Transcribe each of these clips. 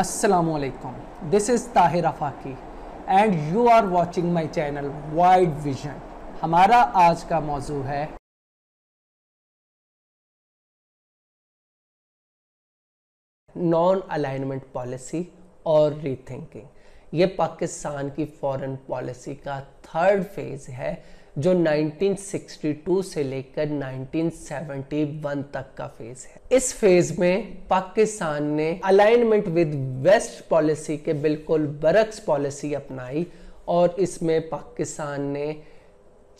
Aslam this is Tahir Afaqi and you are watching my channel Wide Vision हमारा आज का मौजू है नॉन अलाइनमेंट पॉलिसी और रीथिंकिंग ये पाकिस्तान की फॉरन पॉलिसी का थर्ड फेज़ है जो 1962 से लेकर 1971 तक का फेज है इस फेज में पाकिस्तान ने अलाइनमेंट विद वेस्ट पॉलिसी के बिल्कुल बरक्स पॉलिसी अपनाई और इसमें पाकिस्तान ने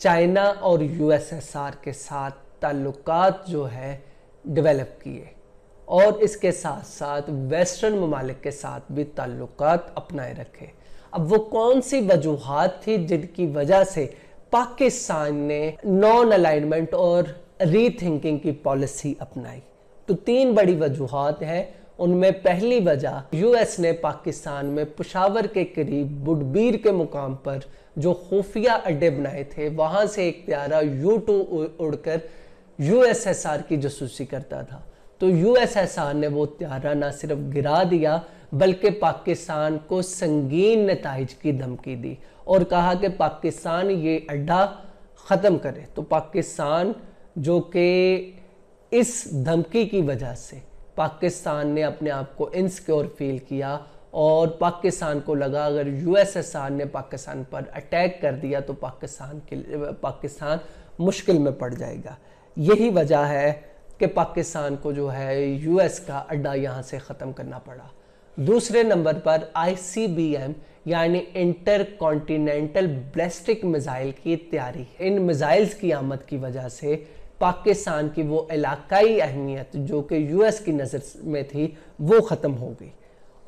चाइना और यूएसएसआर के साथ ताल्लुकात जो है डेवलप किए और इसके साथ साथ वेस्टर्न ममालिक के साथ भी ताल्लुकात अपनाए रखे अब वो कौन सी वजूहत थी जिनकी वजह से पाकिस्तान ने नॉन अलाइनमेंट और रीथिंकिंग की पॉलिसी अपनाई तो तीन बड़ी वजूहत हैं उनमें पहली वजह यूएस ने पाकिस्तान में पुशावर के करीब बुडबीर के मुकाम पर जो खुफिया अड्डे बनाए थे वहां से एक प्यारा यू टू उड़कर यूएसएसआर की जसूसी करता था तो यूएसएसआर ने वो त्यारा ना सिर्फ गिरा दिया बल्कि पाकिस्तान को संगीन नतज की धमकी दी और कहा कि पाकिस्तान ये अड्डा ख़त्म करे तो पाकिस्तान जो कि इस धमकी की वजह से पाकिस्तान ने अपने आप को इनसिक्योर फील किया और पाकिस्तान को लगा अगर यूएसएसआर ने पाकिस्तान पर अटैक कर दिया तो पाकिस्तान के पाकिस्तान मुश्किल में पड़ जाएगा यही वजह है कि पाकिस्तान को जो है यूएस का अड्डा यहाँ से ख़त्म करना पड़ा दूसरे नंबर पर आईसीबीएम यानी इंटर कॉन्टीनेंटल ब्लेस्टिक मिज़ाइल की तैयारी इन मिज़ाइल्स की आमद की वजह से पाकिस्तान की वो इलाकाई अहमियत जो कि यूएस की नज़र में थी वो ख़त्म हो गई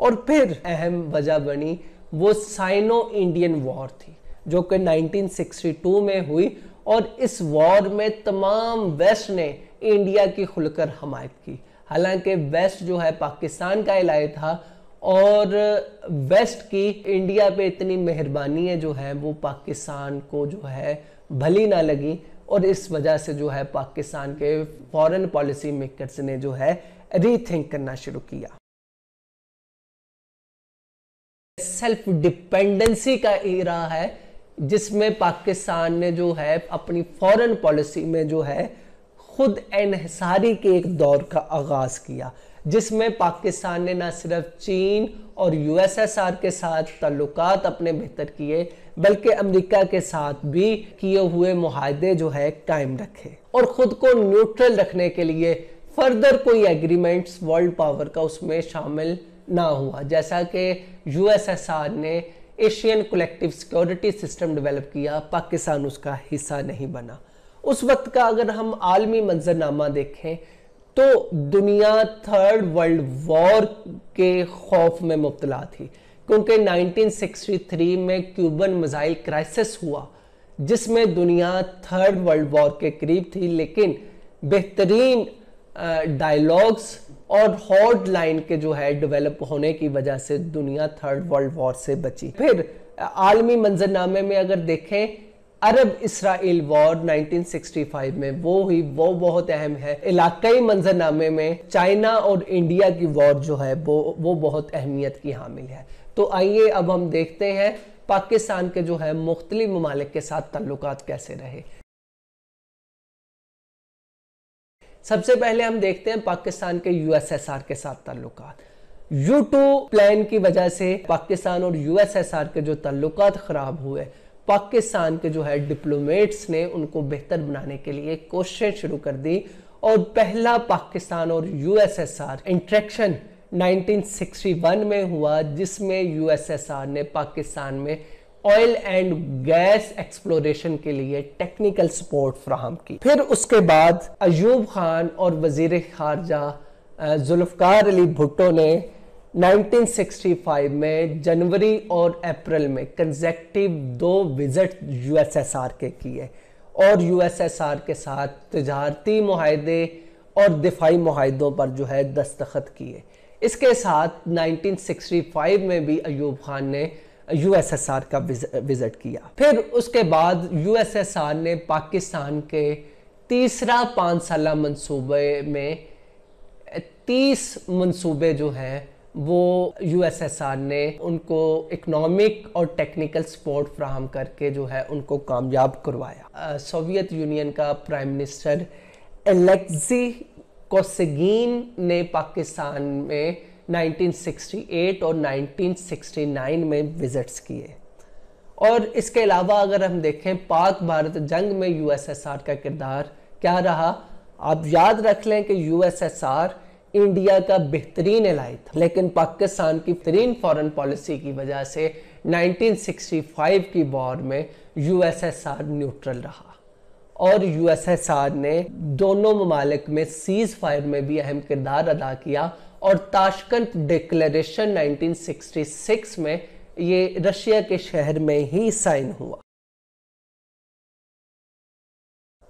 और फिर अहम वजह बनी वो साइनो इंडियन वॉर थी जो कि 1962 में हुई और इस वॉर में तमाम वेस्ट ने इंडिया की खुलकर हमायत की हालांकि वेस्ट जो है पाकिस्तान का इलाय था और वेस्ट की इंडिया पे इतनी मेहरबानी है जो है वो पाकिस्तान को जो है भली ना लगी और इस वजह से जो है पाकिस्तान के फॉरेन पॉलिसी मेकर्स ने जो है रीथिंक करना शुरू किया सेल्फ डिपेंडेंसी का इरा है जिसमें पाकिस्तान ने जो है अपनी फॉरेन पॉलिसी में जो है खुद एनहसारी के एक दौर का आगाज किया जिसमें पाकिस्तान ने ना सिर्फ चीन और यूएसएसआर के साथ ताल्लुकात अपने बेहतर किए बल्कि अमेरिका के साथ भी किए हुए माहदे जो है कायम रखे और ख़ुद को न्यूट्रल रखने के लिए फर्दर कोई एग्रीमेंट्स वर्ल्ड पावर का उसमें शामिल ना हुआ जैसा कि यूएसएसआर ने Asian collective security system develop किया पाकिस्तान उसका हिस्सा नहीं बना उस वक्त का अगर हम आलमी मंजरनामा देखें तो दुनिया थर्ड वर्ल्ड वॉर के खौफ में मुबतला थी क्योंकि 1963 में क्यूबन मिसाइल क्राइसिस हुआ जिसमें दुनिया थर्ड वर्ल्ड वॉर के करीब थी लेकिन बेहतरीन डायलॉग्स और हॉट लाइन के जो है डेवलप होने की वजह से दुनिया थर्ड वर्ल्ड वॉर से बची फिर आलमी मंजरनामे में अगर देखें अरब इसराइल वॉर 1965 में वो हुई वो बहुत अहम है इलाकई मंजरनामे में चाइना और इंडिया की वॉर जो है वो वो बहुत अहमियत की हामिल है तो आइए अब हम देखते हैं पाकिस्तान के जो है मुख्तलि ममालिक के साथ तल्लुक कैसे रहे सबसे पहले हम देखते हैं पाकिस्तान के यूएसएसआर के साथ तल्लुक यू टू प्लान की वजह से पाकिस्तान और यूएसएसआर के जो तल्लुक खराब हुए पाकिस्तान के जो है डिप्लोमेट्स ने उनको बेहतर बनाने के लिए कोशिशें शुरू कर दी और पहला पाकिस्तान और यूएसएसआर इंट्रैक्शन 1961 में हुआ जिसमें यूएसएसआर ने पाकिस्तान में ऑयल एंड गैस एक्सप्लोरेशन के लिए टेक्निकल सपोर्ट फ्राहम की फिर उसके बाद अयूब खान और वजीर खारजा जुल्फकार अली भुट्टो ने 1965 में जनवरी और अप्रैल में कंजेक्टिव दो विजिट यूएसएसआर के किए और यूएसएसआर के साथ तजारती माहदे और दिफाई माहों पर जो है दस्तखत किए इसके साथ 1965 में भी अयूब खान ने यूएसएसआर का विजिट किया फिर उसके बाद यूएसएसआर ने पाकिस्तान के तीसरा पाँच साल मनसूबे में तीस मनसूबे जो हैं वो यूएसएसआर ने उनको इकोनॉमिक और टेक्निकल सपोर्ट फ्राहम करके जो है उनको कामयाब करवाया सोवियत यूनियन का प्राइम मिनिस्टर एलेक्सी कोसगिन ने पाकिस्तान में 1968 और 1969 में विजिट्स किए और इसके अलावा अगर हम देखें पाक भारत जंग में यूएसएसआर का किरदार क्या रहा आप याद रख लें कि यूएसएसआर इंडिया का बेहतरीन एलाई था लेकिन पाकिस्तान की बेहतरीन फॉरेन पॉलिसी की वजह से 1965 की वॉर में यूएसएसआर न्यूट्रल रहा और यूएसएसआर ने दोनों ममालिक में सीज फायर में भी अहम किरदार अदा किया और ताशकंद डिक्लेरेशन 1966 में ये रशिया के शहर में ही साइन हुआ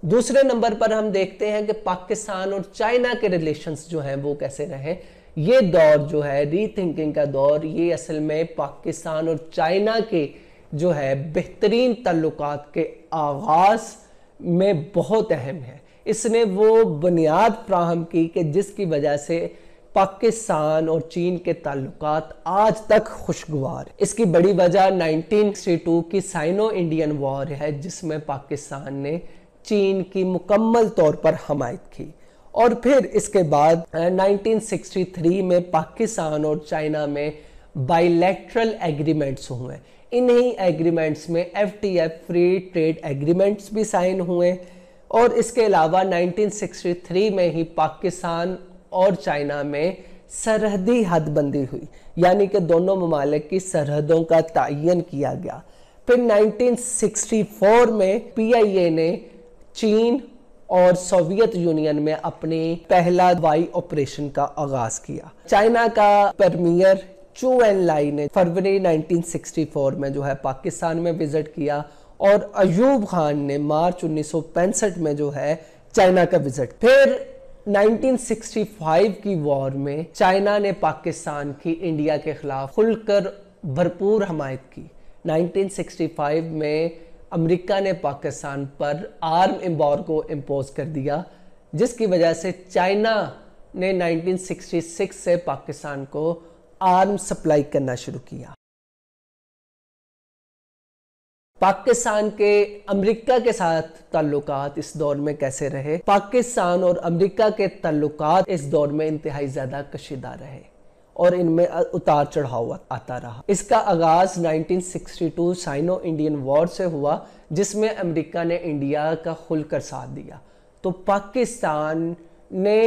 दूसरे नंबर पर हम देखते हैं कि पाकिस्तान और चाइना के रिलेशंस जो हैं वो कैसे रहे ये दौर जो है रीथिंकिंग का दौर ये असल में पाकिस्तान और चाइना के जो है बेहतरीन ताल्लुक के आगाज में बहुत अहम है इसने वो बुनियाद फ्राहम की कि जिसकी वजह से पाकिस्तान और चीन के ताल्लुकात आज तक खुशगवार इसकी बड़ी वजह 1962 की साइनो इंडियन वॉर है जिसमें पाकिस्तान ने चीन की मुकम्मल तौर पर हमायत की और फिर इसके बाद 1963 में पाकिस्तान और चाइना में बाइलेट्रल एग्रीमेंट्स हुए इन्हीं एग्रीमेंट्स में एफ फ्री ट्रेड एग्रीमेंट्स भी साइन हुए और इसके अलावा 1963 में ही पाकिस्तान और चाइना में सरहदी हदबंदी हुई यानी कि दोनों ममालिक की सरहदों का तयन किया गया फिर 1964 में पीआईए ने चीन और सोवियत यूनियन में अपने पहला हवाई ऑपरेशन का आगाज किया चाइना का परमियर चू एन लाई ने फरवरी 1964 में जो है पाकिस्तान में विजिट किया और अयूब खान ने मार्च उन्नीस में जो है चाइना का विजिट फिर 1965 की वॉर में चाइना ने पाकिस्तान की इंडिया के खिलाफ खुलकर भरपूर हमायत की 1965 में अमेरिका ने पाकिस्तान पर आर्म एम्बॉर को इम्पोज कर दिया जिसकी वजह से चाइना ने 1966 से पाकिस्तान को आर्म सप्लाई करना शुरू किया पाकिस्तान के अमेरिका के साथ ताल्लुक इस दौर में कैसे रहे पाकिस्तान और अमेरिका के ताल्लुक इस दौर में इंतहाई ज़्यादा कशीदा रहे और इनमें उतार चढ़ाव आता रहा इसका आगाज 1962 साइनो इंडियन वॉर से हुआ जिसमें अमेरिका ने इंडिया का खुलकर साथ दिया तो पाकिस्तान ने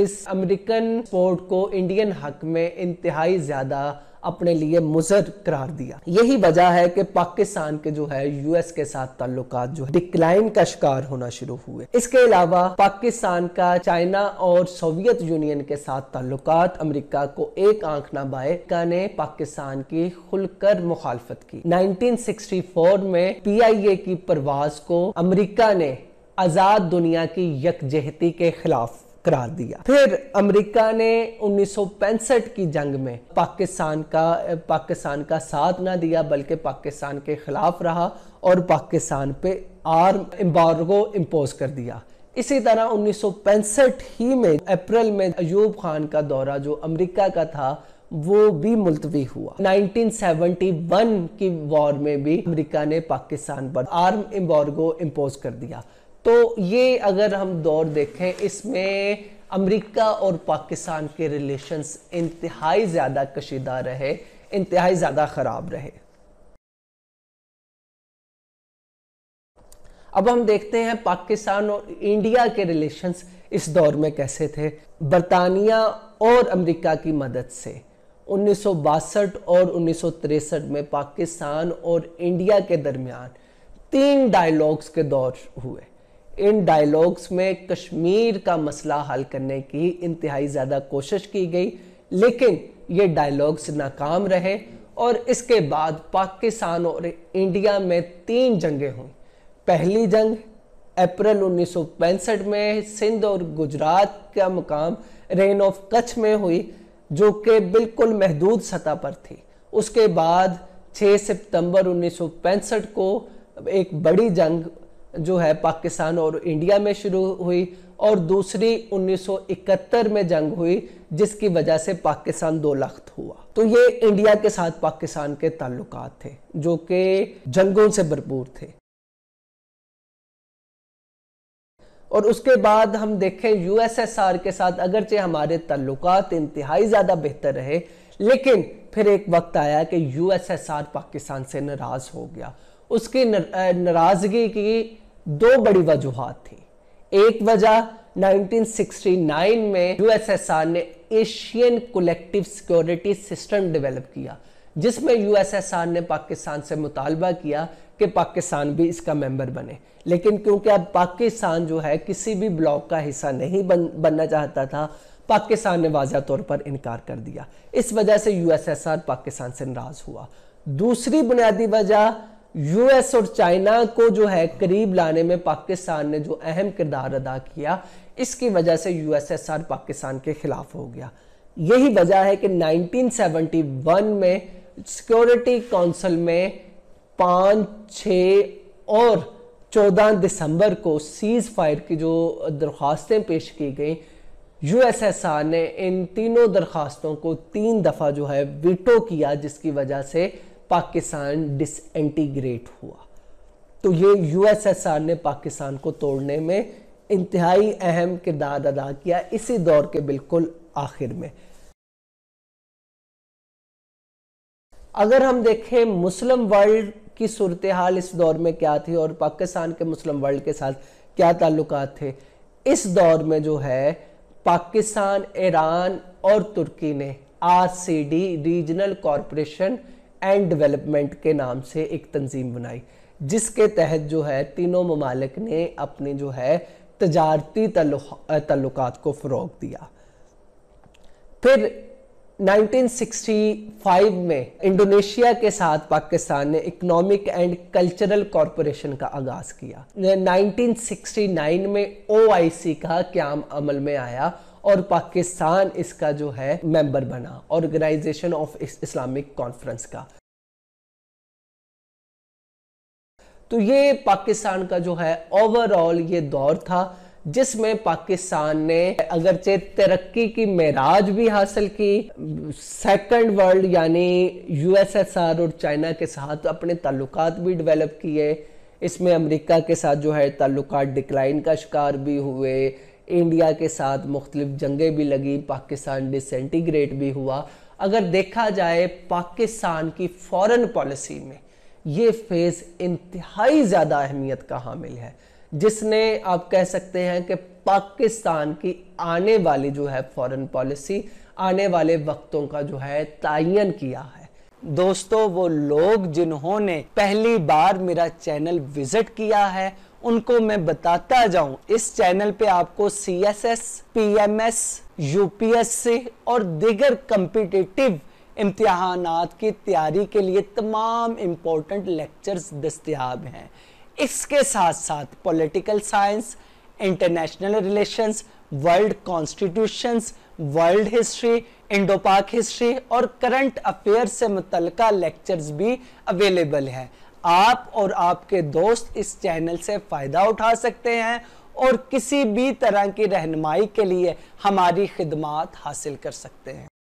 इस अमेरिकन स्पोर्ट को इंडियन हक में इंतहाई ज़्यादा अपने लिए मुजर करार दिया यही वजह है कि पाकिस्तान के जो है यूएस के साथ ताल्लुक जो है डिक्लाइन का शिकार होना शुरू हुए इसके अलावा पाकिस्तान का चाइना और सोवियत यूनियन के साथ ताल्लुक अमरीका को एक आंख ना बाए ने पाकिस्तान की खुलकर मुखालफत की 1964 में पीआईए की परवाज को अमरीका ने आज़ाद दुनिया की यकजहती के खिलाफ करार दिया फिर अमेरिका ने 1965 की जंग में पाकिस्तान का पाकिस्तान का साथ ना दिया बल्कि पाकिस्तान के खिलाफ रहा और पाकिस्तान पे आर्म एम्बार्गो इम्पोज कर दिया इसी तरह उन्नीस ही में अप्रैल में अयूब खान का दौरा जो अमेरिका का था वो भी मुलतवी हुआ 1971 की वॉर में भी अमेरिका ने पाकिस्तान पर आर्म एम्बार्गो इम्पोज कर दिया तो ये अगर हम दौर देखें इसमें अमेरिका और पाकिस्तान के रिलेशंस इंतहाई ज़्यादा कशीदा रहे इंतहाई ज़्यादा ख़राब रहे अब हम देखते हैं पाकिस्तान और इंडिया के रिलेशंस इस दौर में कैसे थे बरतानिया और अमेरिका की मदद से उन्नीस और उन्नीस में पाकिस्तान और इंडिया के दरमियान तीन डायलॉग्स के दौर हुए इन डायलॉग्स में कश्मीर का मसला हल करने की इंतहाई ज़्यादा कोशिश की गई लेकिन ये डायलॉग्स नाकाम रहे और इसके बाद पाकिस्तान और इंडिया में तीन जंगें हुई पहली जंग अप्रैल उन्नीस में सिंध और गुजरात का मुकाम रेन ऑफ कच्छ में हुई जो कि बिल्कुल महदूद सतह पर थी उसके बाद 6 सितंबर 1965 को एक बड़ी जंग जो है पाकिस्तान और इंडिया में शुरू हुई और दूसरी 1971 में जंग हुई जिसकी वजह से पाकिस्तान दो लख्त हुआ तो ये इंडिया के साथ पाकिस्तान के ताल्लुक थे जो कि जंगों से भरपूर थे और उसके बाद हम देखें यूएसएसआर के साथ अगरचे हमारे ताल्लुक इंतहाई ज़्यादा बेहतर रहे लेकिन फिर एक वक्त आया कि यूएसएसआर पाकिस्तान से नाराज़ हो गया उसकी नाराज़गी की दो बड़ी वजूहत थी एक वजह 1969 में यूएसएसआर ने Asian collective security system develop किया जिसमें यूएसएसआर ने पाकिस्तान से मुतालबा किया कि पाकिस्तान भी इसका मेंबर बने लेकिन क्योंकि अब पाकिस्तान जो है किसी भी ब्लॉक का हिस्सा नहीं बन बनना चाहता था पाकिस्तान ने वाजह तौर पर इनकार कर दिया इस वजह से यूएसएसआर पाकिस्तान से नाराज हुआ दूसरी बुनियादी वजह यूएस और चाइना को जो है करीब लाने में पाकिस्तान ने जो अहम किरदार अदा किया इसकी वजह से यूएसएसआर पाकिस्तान के खिलाफ हो गया यही वजह है कि 1971 में सिक्योरिटी काउंसिल में पाँच छ और 14 दिसंबर को सीज फायर की जो दरख्वास्तें पेश की गई यूएसएसआर ने इन तीनों दरख्वास्तों को तीन दफ़ा जो है वीटो किया जिसकी वजह से पाकिस्तान डिसइंटीग्रेट हुआ तो ये यूएसएसआर ने पाकिस्तान को तोड़ने में इंतहाई अहम किरदार अदा किया इसी दौर के बिल्कुल आखिर में अगर हम देखें मुस्लिम वर्ल्ड की सूरत हाल इस दौर में क्या थी और पाकिस्तान के मुस्लिम वर्ल्ड के साथ क्या ताल्लुक थे इस दौर में जो है पाकिस्तान ईरान और तुर्की ने RCD regional corporation and development के नाम से एक तंजीम बनाई जिसके तहत जो है तीनों ममालिक ने अपने जो है तजारती तल्लुक को फ़रोग दिया फिर 1965 में इंडोनेशिया के साथ पाकिस्तान ने इकोनॉमिक एंड कल्चरल कॉरपोरेशन का आगाज़ किया 1969 में ओआईसी का क्याम अमल में आया और पाकिस्तान इसका जो है मेंबर बना ऑर्गेनाइजेशन ऑफ इस्लामिक कॉन्फ्रेंस का तो ये पाकिस्तान का जो है ओवरऑल ये दौर था जिसमें पाकिस्तान ने अगरचे तरक्की की मेराज भी हासिल की सेकंड वर्ल्ड यानी यूएसएसआर और चाइना के साथ अपने ताल्लुक भी डेवलप किए इसमें अमेरिका के साथ जो है ताल्लुक डिक्लाइन का शिकार भी हुए इंडिया के साथ मुख्तलिफ जंगें भी लगी पाकिस्तान डिसइंटीग्रेट भी हुआ अगर देखा जाए पाकिस्तान की फॉरेन पॉलिसी में ये फेज़ इंतहाई ज़्यादा अहमियत का हामिल है जिसने आप कह सकते हैं कि पाकिस्तान की आने वाली जो है फॉरेन पॉलिसी आने वाले वक्तों का जो है तयन किया है दोस्तों वो लोग जिन्होंने पहली बार मेरा चैनल विजिट किया है उनको मैं बताता जाऊं इस चैनल पे आपको C S S P M S UPSC और दिगर कम्पिटिटिव इम्तहान की तैयारी के लिए तमाम इम्पोर्टेंट लेक्चर्स दस्तियाब हैं इसके साथ साथ political science international relations world constitutions world history Indo Pak history और करंट अफेयर से मुतलका लेक्चर्स भी अवेलेबल हैं आप और आपके दोस्त इस चैनल से फ़ायदा उठा सकते हैं और किसी भी तरह की रहनमाई के लिए हमारी खिदमात हासिल कर सकते हैं